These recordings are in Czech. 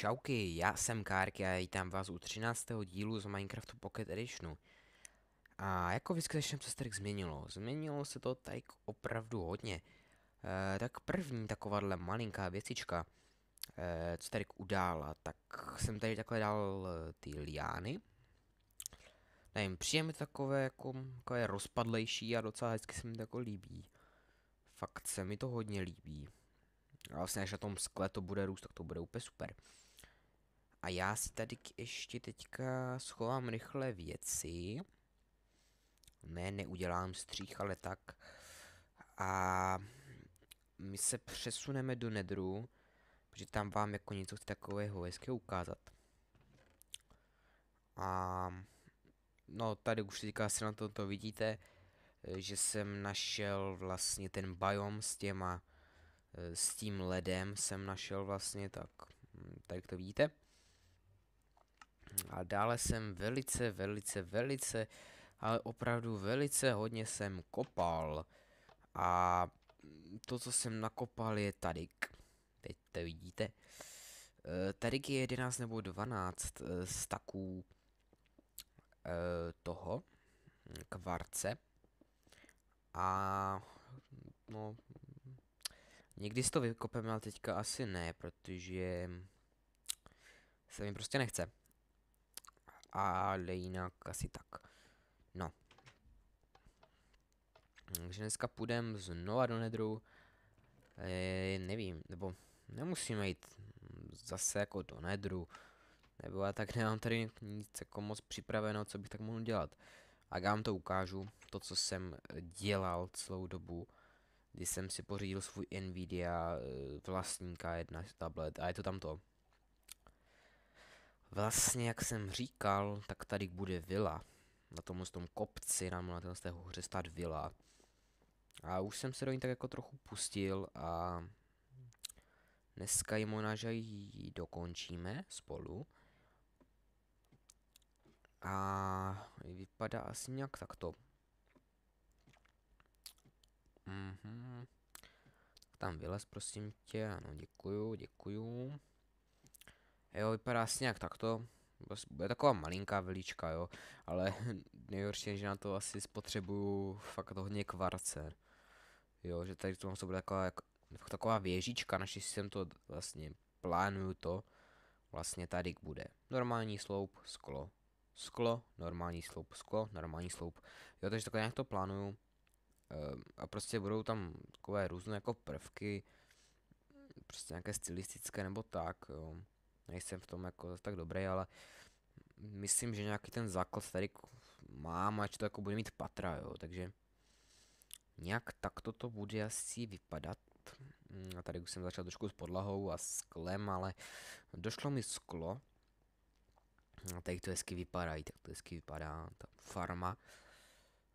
Čauky, já jsem Kárky a vítám vás u 13. dílu z Minecraftu Pocket Editionu. A jako vždycky začneme, co se tady změnilo. Změnilo se to tak opravdu hodně. E, tak první takováhle malinká věcička, e, co tady udála, tak jsem tady takhle dal eh, ty liány. Nevím, přijeme takové jako, takové rozpadlejší a docela hezky se mi to jako líbí. Fakt se mi to hodně líbí. A vlastně až na tom skle to bude růst, tak to bude úplně super. A já si tady ještě teďka schovám rychle věci. Ne, neudělám střích, ale tak. A my se přesuneme do nedru, protože tam vám jako něco chci takového hezkého ukázat. A no tady už teďka si na to, to vidíte, že jsem našel vlastně ten biom s těma, e, s tím ledem jsem našel vlastně, tak hm, tady to vidíte. A dále jsem velice, velice, velice, ale opravdu velice hodně jsem kopal. A to, co jsem nakopal, je tady. Teď to vidíte. Eh, tady je 11 nebo 12 staků eh, eh, toho hm, kvarce. A no, někdy si to vykopeme, ale teďka asi ne, protože se mi prostě nechce ale jinak asi tak. No. Takže dneska půjdeme znova do nedru. E, nevím, nebo nemusíme jít zase jako do nedru. Nebo já tak nemám tady nic jako moc připraveno, co bych tak mohl dělat. A já vám to ukážu, to co jsem dělal celou dobu, kdy jsem si pořídil svůj Nvidia e, vlastníka jedna tablet a je to tamto. Vlastně, jak jsem říkal, tak tady bude vila. Na tomhle tom kopci nám na téhle hoře stát vila. A už jsem se do ní tak jako trochu pustil a dneska ji možná ji dokončíme spolu. A vypadá asi nějak takto. Mhm. Tam vylez, prosím tě. Ano, děkuju, děkuju. Jo, vypadá asi nějak takto. Je taková malinká velička, jo. Ale nejhorší je, že na to asi spotřebuju fakt hodně kvarce. Jo, že tady to bude taková, jak, jako taková věžička, si jsem to vlastně plánuju to. Vlastně tady bude normální sloup, sklo, sklo, normální sloup, sklo, normální sloup. Jo, takže takhle nějak to plánuju. Ehm, a prostě budou tam takové různé jako prvky, prostě nějaké stylistické nebo tak, jo nejsem v tom jako tak dobrý, ale myslím, že nějaký ten základ tady mám, ať to jako bude mít patra, jo, takže nějak takto to bude asi vypadat. Mm, a tady už jsem začal trošku s podlahou a sklem, ale došlo mi sklo. A tady to hezky vypadá, i tak to hezky vypadá, ta farma.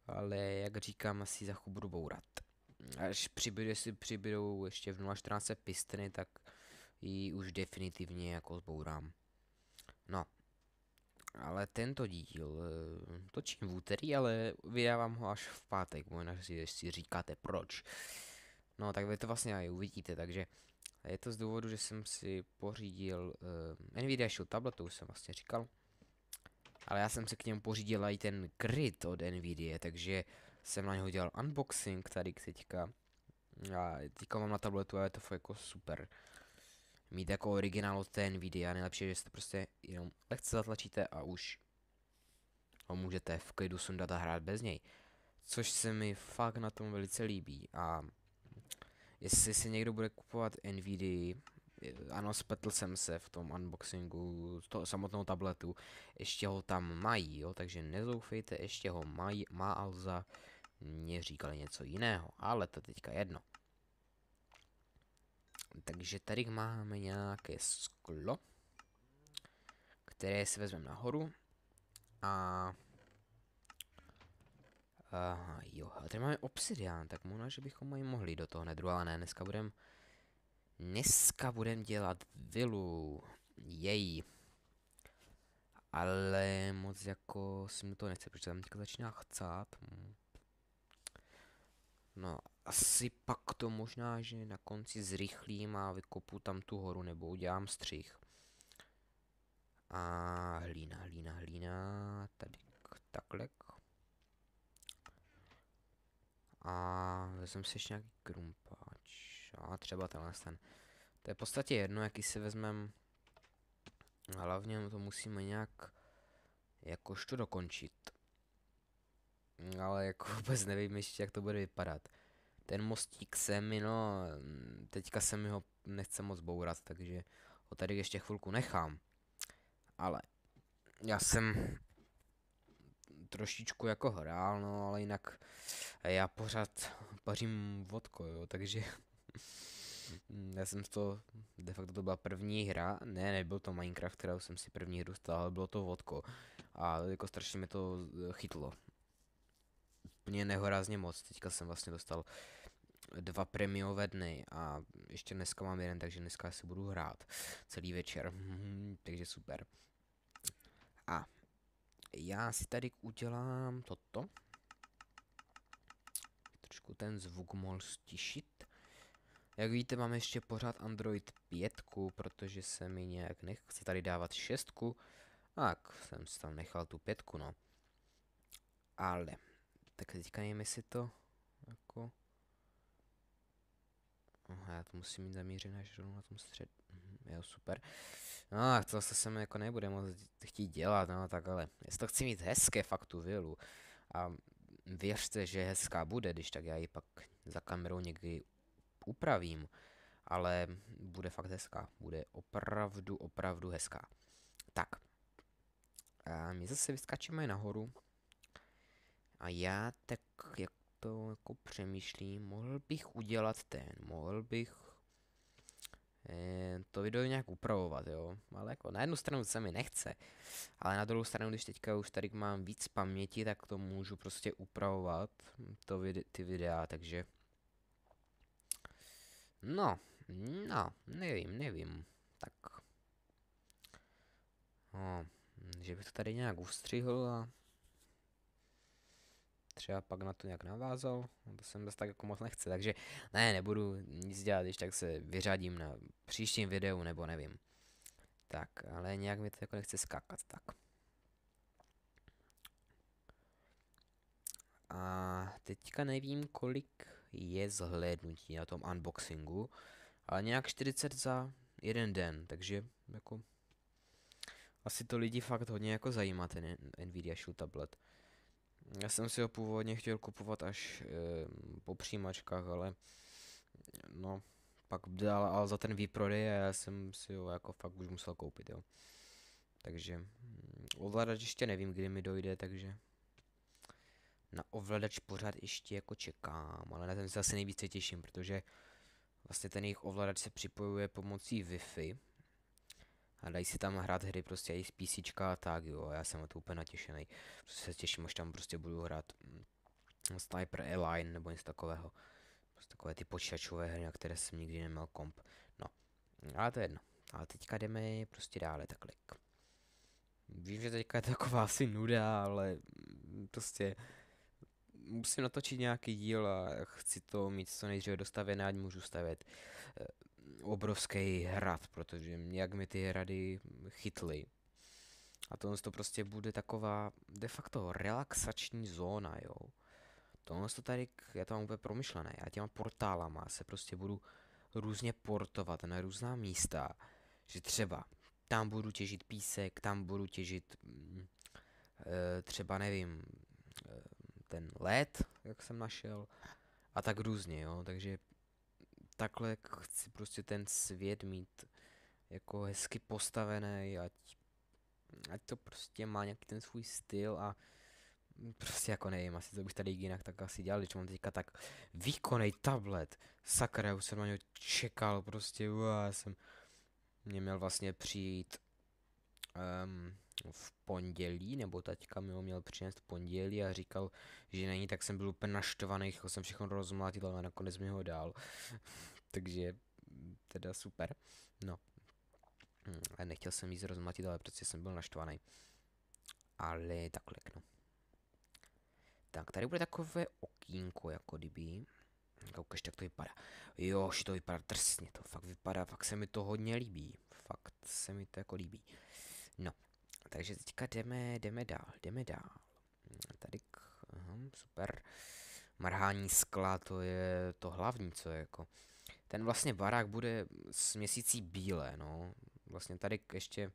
Ale jak říkám, asi za chubu budu bourat. Až přibydou, jestli přibydou ještě v 0.14 pistny, tak ji už definitivně jako zbourám. No, ale tento díl eh, točím v úterý, ale vydávám ho až v pátek, možná si, si říkáte proč. No, tak vy to vlastně i uvidíte, takže je to z důvodu, že jsem si pořídil uh, Nvidia Shield tabletu, už jsem vlastně říkal. Ale já jsem si k němu pořídil i ten kryt od Nvidia, takže jsem na něho dělal unboxing tady teďka. A teďka mám na tabletu a je to fakt jako super mít jako originál od té Nvidia. Nejlepší je, že jste to prostě jenom lehce zatlačíte a už ho můžete v klidu sundat a hrát bez něj. Což se mi fakt na tom velice líbí a jestli si někdo bude kupovat Nvidia, ano, spletl jsem se v tom unboxingu toho samotnou tabletu, ještě ho tam mají, jo, takže nezoufejte, ještě ho mají, má Alza, mě říkali něco jiného, ale to teďka jedno. Takže tady máme nějaké sklo, které si vezmeme nahoru. A... Aha, jo, a tady máme obsidian. tak možná, že bychom mají mohli do toho nedru, ale ne, dneska budem... Dneska budem dělat vilu. Jej. Ale moc jako si mi to nechce, protože tam teďka začíná chcát. No asi pak to možná, že na konci zrychlím a vykopu tam tu horu nebo udělám střih. A hlína, hlína, hlína, tady takhle. A vezmu si ještě nějaký krumpáč. A třeba tenhle ten. To je v podstatě jedno, jaký si vezmem. Hlavně to musíme nějak jakož to dokončit. Ale jako vůbec nevím ještě, jak to bude vypadat ten mostík se mi, no, teďka se mi ho nechce moc bourat, takže ho tady ještě chvilku nechám. Ale já jsem trošičku jako hrál, no, ale jinak já pořád pařím vodko, jo, takže já jsem to, de facto to byla první hra, ne, nebyl to Minecraft, kterou jsem si první hru stál, ale bylo to vodko a jako strašně mi to chytlo úplně nehorázně moc. Teďka jsem vlastně dostal dva premiové dny a ještě dneska mám jeden, takže dneska si budu hrát celý večer. Mhm, takže super. A já si tady udělám toto. Trošku ten zvuk mohl stišit. Jak víte, mám ještě pořád Android 5, protože se mi nějak nechce tady dávat 6. Tak, jsem si tam nechal tu pětku, no. Ale tak teďka nevím, jestli to jako... Aha, já to musím mít zamířené až na tom střed. Mhm, jo, super. No, to se sem jako nebude moc chtít dělat, no tak ale jestli to chci mít hezké fakt tu vilu a věřte, že hezká bude, když tak já ji pak za kamerou někdy upravím, ale bude fakt hezká, bude opravdu, opravdu hezká. Tak, a my zase vyskačíme nahoru, a já tak, jak to jako přemýšlím, mohl bych udělat ten, mohl bych eh, to video nějak upravovat, jo. Ale jako na jednu stranu se mi nechce, ale na druhou stranu, když teďka už tady mám víc paměti, tak to můžu prostě upravovat, to vide ty videa, takže... No, no, nevím, nevím, tak... No, že bych to tady nějak ustřihl a třeba pak na to nějak navázal, no to jsem zase tak jako moc nechce, takže ne, nebudu nic dělat, když tak se vyřadím na příštím videu, nebo nevím. Tak, ale nějak mi to jako nechce skákat, tak. A teďka nevím, kolik je zhlédnutí na tom unboxingu, ale nějak 40 za jeden den, takže jako asi to lidi fakt hodně jako zajímá ten Nvidia Shield tablet. Já jsem si ho původně chtěl kupovat až e, po přijímačkách, ale no, pak dal ale za ten výprodej a já jsem si ho jako fakt už musel koupit, jo. Takže hm, ovladač ještě nevím, kdy mi dojde, takže na ovladač pořád ještě jako čekám, ale na ten se asi nejvíce těším, protože vlastně ten jejich ovladač se připojuje pomocí Wi-Fi, a dají si tam hrát hry prostě i z PC a tak jo, já jsem na to úplně natěšený. Prostě se těším, až tam prostě budu hrát um, Sniper Airline nebo něco takového. Prostě takové ty počítačové hry, na které jsem nikdy neměl komp. No, ale to je jedno. Ale teďka jdeme prostě dále takhle. Vím, že teďka je to taková asi nuda, ale mm, prostě musím natočit nějaký díl a chci to mít co nejdříve dostavené, ať můžu stavět eh, obrovský hrad, protože nějak mi ty hrady chytly. A tohle to prostě bude taková de facto relaxační zóna, jo. Tohle to tady, já to mám úplně promyšlené, já těma portálama se prostě budu různě portovat na různá místa, že třeba tam budu těžit písek, tam budu těžit mm, eh, třeba nevím, eh, ten led, jak jsem našel, a tak různě, jo, takže takhle chci prostě ten svět mít jako hezky postavený, ať, ať to prostě má nějaký ten svůj styl a prostě jako nevím, asi to bych tady jinak tak asi dělal, když mám teďka tak výkonný tablet, sakra, už jsem na něj čekal, prostě, uá, jsem mě měl vlastně přijít um, v pondělí, nebo taťka mi ho měl přinést v pondělí a říkal, že není, tak jsem byl úplně naštvaný, chtěl jsem všechno rozmlátit, ale nakonec mi ho dal. Takže teda super. No. A nechtěl jsem jí rozmlátit, ale prostě jsem byl naštvaný. Ale takhle, no. Tak, tady bude takové okýnko, jako kdyby. Ukaž, jak to vypadá. Jo, to vypadá drsně, to fakt vypadá, fakt se mi to hodně líbí. Fakt se mi to jako líbí. No, takže teďka jdeme, jdeme dál, jdeme dál. Hmm, tady, k, aha, hm, super. Marhání skla, to je to hlavní, co je jako. Ten vlastně barák bude s měsící bílé, no. Vlastně tady ještě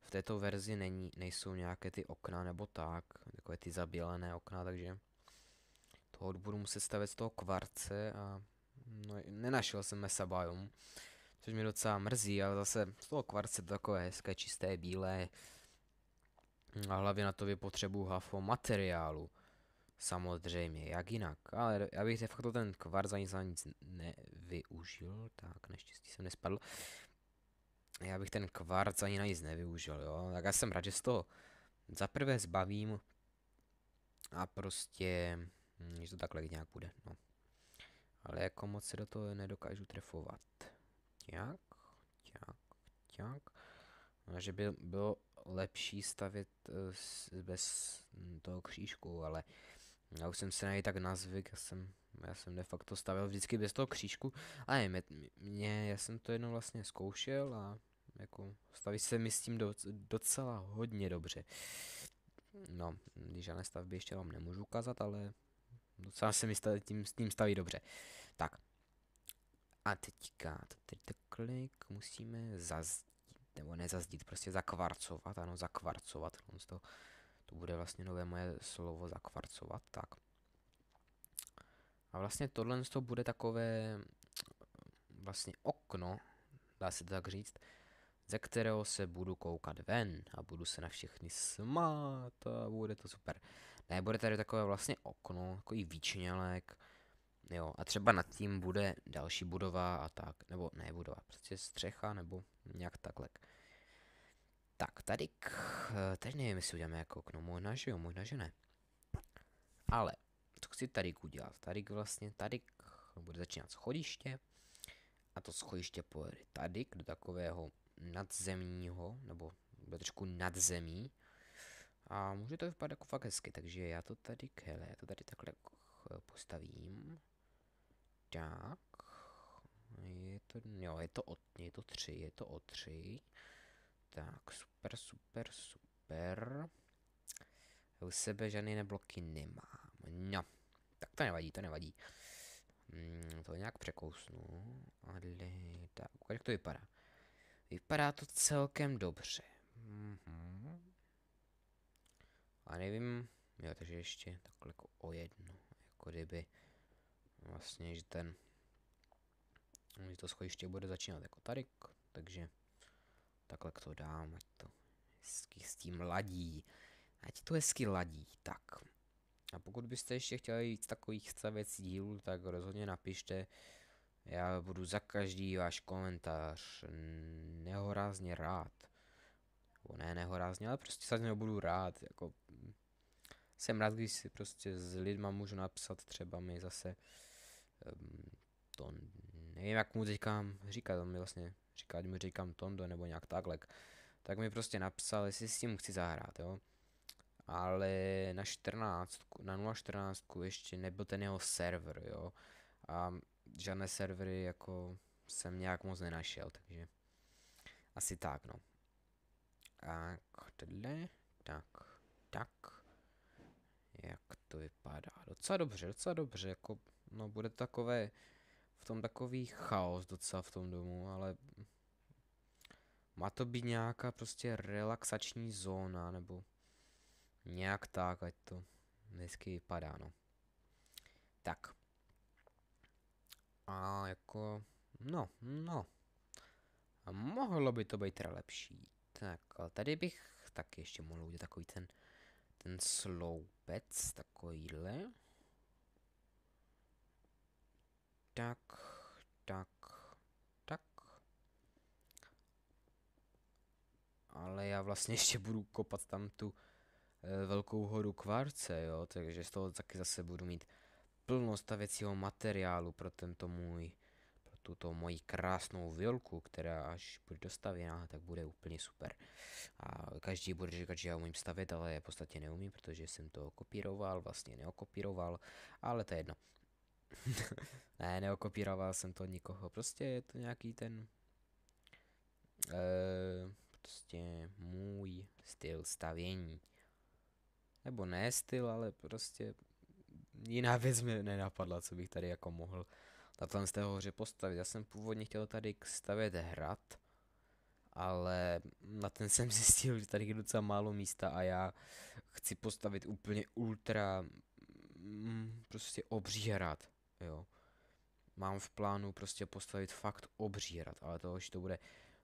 v této verzi není, nejsou nějaké ty okna nebo tak, takové ty zabělené okna, takže toho budu muset stavět z toho kvarce a no, nenašel jsem mesa biome, což mě docela mrzí, ale zase z toho kvarce to takové hezké, čisté, bílé, a hlavně na to potřebuju hafo materiálu. Samozřejmě, jak jinak. Ale bych se fakt ten kvar za nic, za nic nevyužil, tak neštěstí jsem nespadl. Já bych ten kvarc ani na nic nevyužil, jo. Tak já jsem rád, že z toho za prvé zbavím a prostě, hm, že to takhle nějak bude, no. Ale jako moc se do toho nedokážu trefovat. Tak, tak, tak. No, že by bylo lepší stavět eh, bez hm, toho křížku, ale já už jsem se na něj tak nazvyk, já jsem, já jsem de facto stavil vždycky bez toho křížku, ale mě, mě, já jsem to jednou vlastně zkoušel a jako staví se mi s tím do, docela hodně dobře. No, když žádné stavby ještě vám nemůžu ukázat, ale docela se mi staví, tím, s tím staví dobře. Tak. A teďka, tady to klik musíme zaz, nebo nezazdít, prostě zakvarcovat, ano, zakvarcovat, no, to, to bude vlastně nové moje slovo zakvarcovat, tak. A vlastně tohle to bude takové vlastně okno, dá se to tak říct, ze kterého se budu koukat ven a budu se na všechny smát a bude to super. Ne, bude tady takové vlastně okno, takový výčnělek, Jo, a třeba nad tím bude další budova a tak, nebo ne budova, prostě střecha nebo nějak takhle. Tak, tady, k, teď nevím, jestli uděláme jako okno, možná že jo, možná že ne. Ale, co chci tady udělat? Tady vlastně, tady no bude začínat schodiště a to schodiště pojede tady do takového nadzemního, nebo bude trošku nadzemí. A může to vypadat jako fakt hezky, takže já to tady, hele, já to tady takhle postavím. Tak. Je to, jo, je to o, je to tři, je to o tři. Tak, super, super, super. U sebe žádné nebloky nemám. No, tak to nevadí, to nevadí. Mm, to nějak překousnu, ale tak, jak to vypadá? Vypadá to celkem dobře. Mm-hmm. A nevím, jo, takže ještě takhle jako o jedno jako kdyby vlastně, že ten že to schodiště bude začínat jako tady, takže takhle to dám, ať to hezky s tím ladí. Ať to hezky ladí, tak. A pokud byste ještě chtěli víc takových stavec dílů, tak rozhodně napište. Já budu za každý váš komentář nehorázně rád. Nebo ne nehorázně, ale prostě za něho budu rád. Jako, mm. jsem rád, když si prostě s lidma můžu napsat, třeba mi zase Ehm, to nevím, jak mu říkám, říká to mi vlastně, říká, mu říkám Tondo nebo nějak takhle, tak mi prostě napsal, jestli s tím chci zahrát, jo. Ale na 14, na 014 ještě nebyl ten jeho server, jo. A žádné servery jako jsem nějak moc nenašel, takže asi tak, no. Tak, tohle, tak, tak. Jak to vypadá? Docela dobře, docela dobře, jako No, bude to takové, v tom takový chaos docela v tom domu, ale má to být nějaká prostě relaxační zóna, nebo nějak tak, ať to hezky vypadá, no. Tak. A jako, no, no. A mohlo by to být teda lepší. Tak, ale tady bych taky ještě mohl udělat takový ten, ten sloupec, takovýhle. Tak, tak, tak. Ale já vlastně ještě budu kopat tam tu e, velkou horu kvarce, jo, takže z toho taky zase budu mít plno stavěcího materiálu pro tento můj, pro tuto moji krásnou violku, která až bude dostavěná, tak bude úplně super. A každý bude říkat, že já umím stavět, ale já v podstatě neumím, protože jsem to kopíroval, vlastně neokopíroval, ale to je jedno. ne, neokopíroval jsem to nikoho, prostě je to nějaký ten... E, prostě můj styl stavění. Nebo ne styl, ale prostě jiná věc mi nenapadla, co bych tady jako mohl na tom z té hoře postavit. Já jsem původně chtěl tady stavět hrad, ale na ten jsem zjistil, že tady je docela málo místa a já chci postavit úplně ultra, mm, prostě obří hrad jo. Mám v plánu prostě postavit fakt obří hrad, ale to už to bude,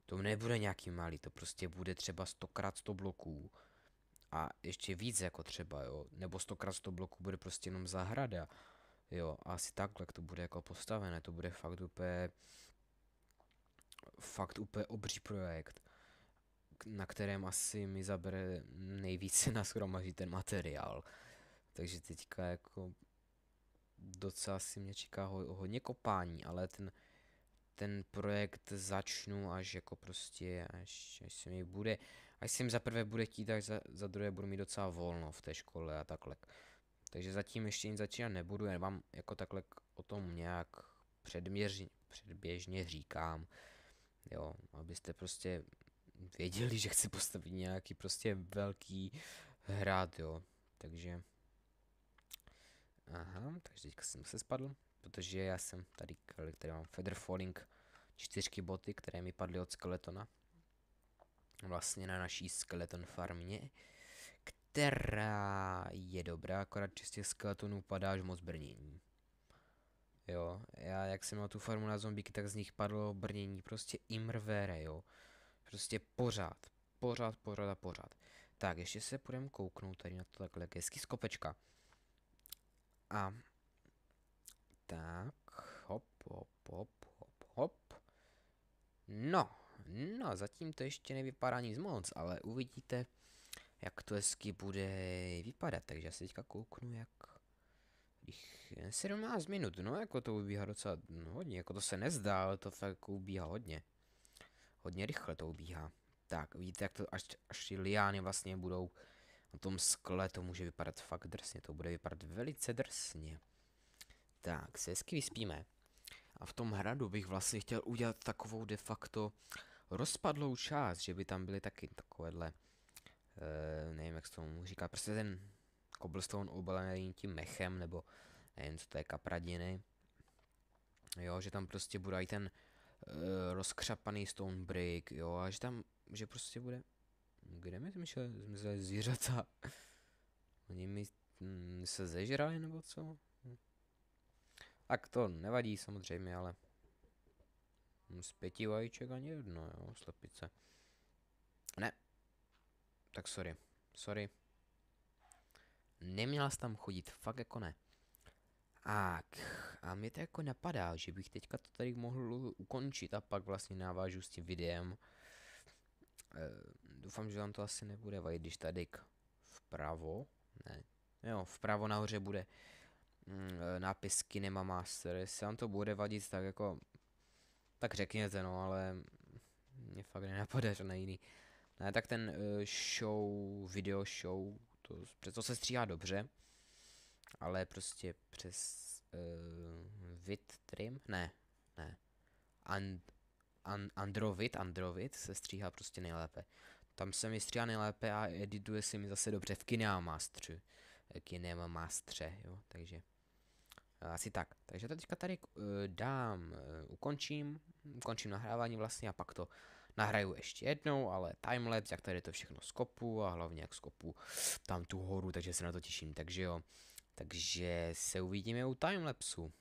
to nebude nějaký malý, to prostě bude třeba 100x100 100 bloků a ještě víc jako třeba, jo, nebo 100x100 100 bloků bude prostě jenom zahrada, jo, asi takhle to bude jako postavené, to bude fakt úplně, fakt úplně obří projekt na kterém asi mi zabere nejvíce nashromažit ten materiál. Takže teďka jako docela si mě čeká ho, hodně kopání, ale ten, ten projekt začnu až jako prostě, až, až se mi bude, až se mi za prvé bude chtít, tak za, za druhé budu mít docela volno v té škole a takhle. Takže zatím ještě nic začínat nebudu, já vám jako takhle o tom nějak předměř, předběžně říkám, jo, abyste prostě věděli, že chci postavit nějaký prostě velký hrát, jo, takže Aha, takže teďka jsem se spadl, protože já jsem tady, tady mám Feather Falling čtyřky boty, které mi padly od skeletona. Vlastně na naší skeleton farmě, která je dobrá, akorát čistě skeletonů padá až moc brnění. Jo, já jak jsem měl tu farmu na zombíky, tak z nich padlo brnění, prostě imrvére, jo. Prostě pořád, pořád, pořád a pořád. Tak, ještě se půjdeme kouknout tady na to takhle hezky skopečka. kopečka. A tak, hop, hop, hop, hop, hop. No, no, zatím to ještě nevypadá nic moc, ale uvidíte, jak to hezky bude vypadat. Takže já se teďka kouknu, jak... Když 17 minut, no jako to ubíhá docela hodně, jako to se nezdá, ale to fakt ubíhá hodně. Hodně rychle to ubíhá. Tak, vidíte, jak to až, až ty liány vlastně budou na tom skle to může vypadat fakt drsně, to bude vypadat velice drsně. Tak, se hezky vyspíme. A v tom hradu bych vlastně chtěl udělat takovou de facto rozpadlou část, že by tam byly taky takovéhle, e, nevím jak se tomu říká, prostě ten cobblestone obalený tím mechem, nebo nevím co to je, kapradiny. Jo, že tam prostě bude i ten e, rozkřapaný stone brick, jo, a že tam, že prostě bude kde my jsme zmizeli zvířata? Oni mi hm, se zežrali nebo co? Hm. Tak to nevadí samozřejmě, ale hm, z pěti vajíček ani jedno, jo, slepice. Ne. Tak sorry. Sorry. Neměla jsi tam chodit, fakt jako ne. A, a mě to jako napadá, že bych teďka to tady mohl ukončit a pak vlastně navážu s tím videem. Eh, doufám, že vám to asi nebude vadit, když tady k vpravo, ne, jo, vpravo nahoře bude mm, eh, nápis Kinema Master, jestli vám to bude vadit, tak jako, tak řekněte, no, ale mě fakt nenapadá žádný jiný. Ne, tak ten eh, show, video show, to, to se stříhá dobře, ale prostě přes uh, vid trim, ne, ne, and, an, Androvit Androvit se stříhá prostě nejlépe. Tam se mi stříhá nejlépe a edituje se mi zase dobře v Kineamastru. Eh, Kineamastře, jo, takže eh, asi tak. Takže to teďka tady uh, dám, uh, ukončím, ukončím nahrávání vlastně a pak to nahraju ještě jednou, ale timelapse, jak tady to všechno skopu a hlavně jak skopu tam tu horu, takže se na to těším, takže jo. Takže se uvidíme u timelapsu.